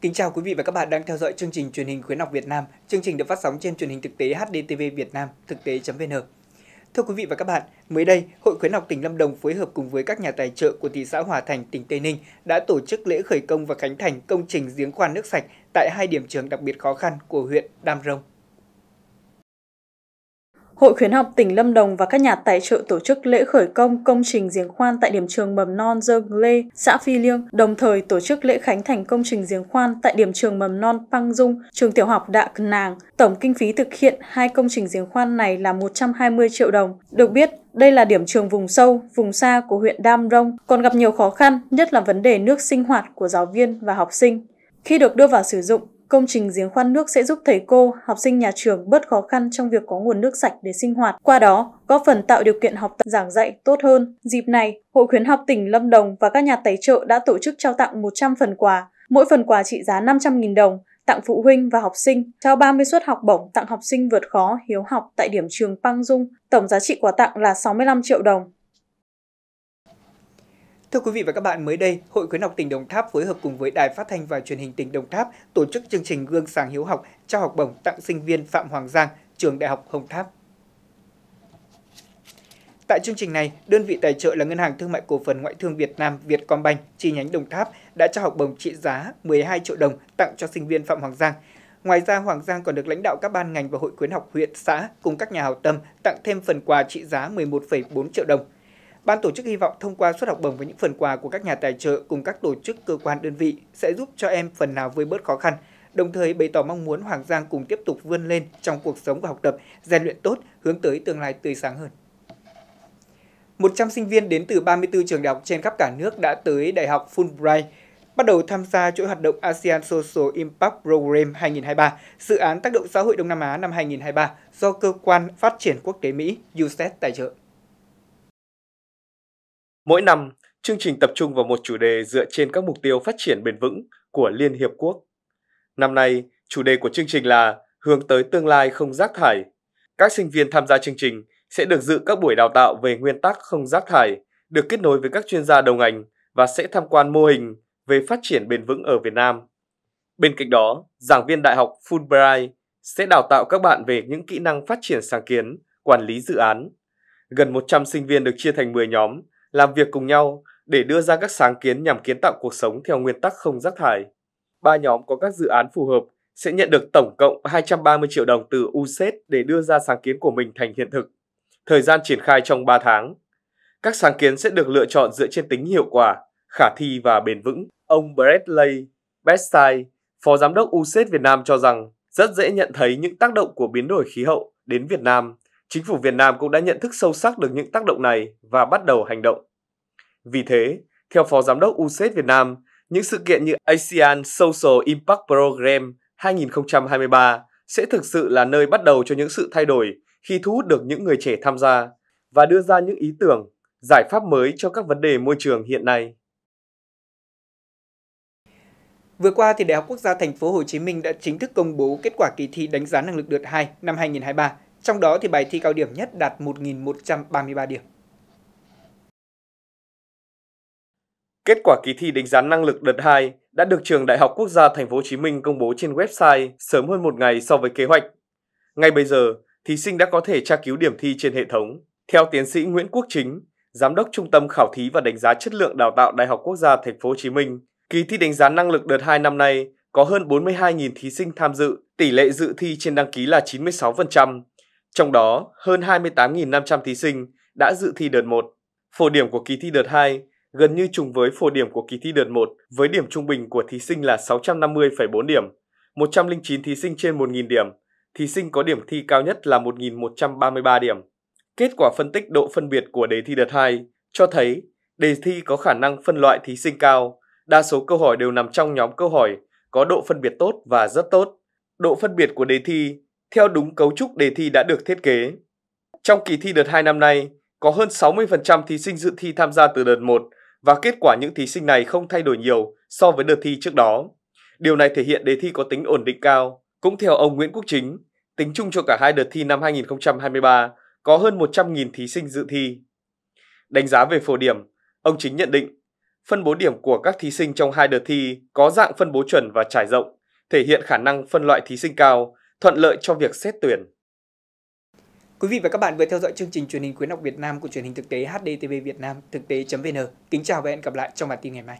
Kính chào quý vị và các bạn đang theo dõi chương trình truyền hình khuyến học Việt Nam. Chương trình được phát sóng trên truyền hình thực tế HDTV Việt Nam thực tế.vn. Thưa quý vị và các bạn, mới đây, Hội khuyến học tỉnh Lâm Đồng phối hợp cùng với các nhà tài trợ của thị xã Hòa Thành, tỉnh Tây Ninh đã tổ chức lễ khởi công và khánh thành công trình giếng khoan nước sạch tại hai điểm trường đặc biệt khó khăn của huyện Đam Rông, Hội khuyến học tỉnh Lâm Đồng và các nhà tài trợ tổ chức lễ khởi công công trình giếng khoan tại điểm trường mầm non Dương Lê, xã Phi Liêng, đồng thời tổ chức lễ khánh thành công trình giếng khoan tại điểm trường mầm non Pang Dung, trường tiểu học Đạ Nàng. Tổng kinh phí thực hiện hai công trình giếng khoan này là 120 triệu đồng. Được biết, đây là điểm trường vùng sâu, vùng xa của huyện Đam Rông, còn gặp nhiều khó khăn, nhất là vấn đề nước sinh hoạt của giáo viên và học sinh. Khi được đưa vào sử dụng, Công trình giếng khoan nước sẽ giúp thầy cô, học sinh nhà trường bớt khó khăn trong việc có nguồn nước sạch để sinh hoạt. Qua đó, góp phần tạo điều kiện học tập giảng dạy tốt hơn. Dịp này, Hội khuyến học tỉnh Lâm Đồng và các nhà tài trợ đã tổ chức trao tặng 100 phần quà, mỗi phần quà trị giá 500.000 đồng tặng phụ huynh và học sinh, trao 30 suất học bổng tặng học sinh vượt khó, hiếu học tại điểm trường Păng Dung. Tổng giá trị quà tặng là 65 triệu đồng. Thưa quý vị và các bạn, mới đây, Hội khuyến học tỉnh Đồng Tháp phối hợp cùng với Đài Phát thanh và Truyền hình tỉnh Đồng Tháp tổ chức chương trình Gương sáng hiếu học trao học bổng tặng sinh viên Phạm Hoàng Giang, trường Đại học Hồng Tháp. Tại chương trình này, đơn vị tài trợ là Ngân hàng Thương mại Cổ phần Ngoại thương Việt Nam Vietcombank chi nhánh Đồng Tháp đã trao học bổng trị giá 12 triệu đồng tặng cho sinh viên Phạm Hoàng Giang. Ngoài ra, Hoàng Giang còn được lãnh đạo các ban ngành và hội khuyến học huyện, xã cùng các nhà hảo tâm tặng thêm phần quà trị giá 11,4 triệu đồng. Ban tổ chức hy vọng thông qua suất học bổng và những phần quà của các nhà tài trợ cùng các tổ chức cơ quan đơn vị sẽ giúp cho em phần nào vơi bớt khó khăn, đồng thời bày tỏ mong muốn Hoàng Giang cùng tiếp tục vươn lên trong cuộc sống và học tập, rèn luyện tốt, hướng tới tương lai tươi sáng hơn. 100 sinh viên đến từ 34 trường đại học trên khắp cả nước đã tới Đại học Fulbright bắt đầu tham gia chuỗi hoạt động ASEAN Social Impact Program 2023, dự án tác động xã hội Đông Nam Á năm 2023 do Cơ quan Phát triển Quốc tế Mỹ USAID tài trợ. Mỗi năm, chương trình tập trung vào một chủ đề dựa trên các mục tiêu phát triển bền vững của Liên Hiệp Quốc. Năm nay, chủ đề của chương trình là hướng tới tương lai không rác thải. Các sinh viên tham gia chương trình sẽ được dự các buổi đào tạo về nguyên tắc không rác thải, được kết nối với các chuyên gia đầu ngành và sẽ tham quan mô hình về phát triển bền vững ở Việt Nam. Bên cạnh đó, giảng viên đại học Fulbright sẽ đào tạo các bạn về những kỹ năng phát triển sáng kiến, quản lý dự án. Gần 100 sinh viên được chia thành 10 nhóm làm việc cùng nhau để đưa ra các sáng kiến nhằm kiến tạo cuộc sống theo nguyên tắc không rác thải. Ba nhóm có các dự án phù hợp sẽ nhận được tổng cộng 230 triệu đồng từ UCED để đưa ra sáng kiến của mình thành hiện thực. Thời gian triển khai trong 3 tháng. Các sáng kiến sẽ được lựa chọn dựa trên tính hiệu quả, khả thi và bền vững. Ông Bradley Bestai, Phó Giám đốc UCED Việt Nam cho rằng rất dễ nhận thấy những tác động của biến đổi khí hậu đến Việt Nam Chính phủ Việt Nam cũng đã nhận thức sâu sắc được những tác động này và bắt đầu hành động. Vì thế, theo Phó Giám đốc UCED Việt Nam, những sự kiện như ASEAN Social Impact Program 2023 sẽ thực sự là nơi bắt đầu cho những sự thay đổi khi thu hút được những người trẻ tham gia và đưa ra những ý tưởng, giải pháp mới cho các vấn đề môi trường hiện nay. Vừa qua thì Đại học Quốc gia Thành phố Hồ Chí Minh đã chính thức công bố kết quả kỳ thi đánh giá năng lực đợt 2 năm 2023 trong đó thì bài thi cao điểm nhất đạt 1.133 điểm. Kết quả kỳ thi đánh giá năng lực đợt 2 đã được Trường Đại học Quốc gia Thành phố Hồ Chí Minh công bố trên website sớm hơn một ngày so với kế hoạch. Ngay bây giờ, thí sinh đã có thể tra cứu điểm thi trên hệ thống. Theo tiến sĩ Nguyễn Quốc Chính, giám đốc Trung tâm Khảo thí và đánh giá chất lượng đào tạo Đại học Quốc gia Thành phố Hồ Chí Minh, kỳ thi đánh giá năng lực đợt 2 năm nay có hơn 42.000 thí sinh tham dự, tỷ lệ dự thi trên đăng ký là 96%, trong đó, hơn 28.500 thí sinh đã dự thi đợt 1. Phổ điểm của kỳ thi đợt 2 gần như trùng với phổ điểm của kỳ thi đợt 1 với điểm trung bình của thí sinh là 650,4 điểm, 109 thí sinh trên 1.000 điểm, thí sinh có điểm thi cao nhất là 1.133 điểm. Kết quả phân tích độ phân biệt của đề thi đợt 2 cho thấy đề thi có khả năng phân loại thí sinh cao, đa số câu hỏi đều nằm trong nhóm câu hỏi có độ phân biệt tốt và rất tốt. Độ phân biệt của đề thi theo đúng cấu trúc đề thi đã được thiết kế. Trong kỳ thi đợt 2 năm nay, có hơn 60% thí sinh dự thi tham gia từ đợt 1 và kết quả những thí sinh này không thay đổi nhiều so với đợt thi trước đó. Điều này thể hiện đề thi có tính ổn định cao. Cũng theo ông Nguyễn Quốc Chính, tính chung cho cả hai đợt thi năm 2023 có hơn 100.000 thí sinh dự thi. Đánh giá về phổ điểm, ông Chính nhận định phân bố điểm của các thí sinh trong hai đợt thi có dạng phân bố chuẩn và trải rộng, thể hiện khả năng phân loại thí sinh cao thuận lợi cho việc xét tuyển. Quý vị và các bạn vừa theo dõi chương trình truyền hình khuyến học Việt Nam của truyền hình thực tế HDTV Việt Nam thực tế.vn. Kính chào và hẹn gặp lại trong bản tin ngày mai.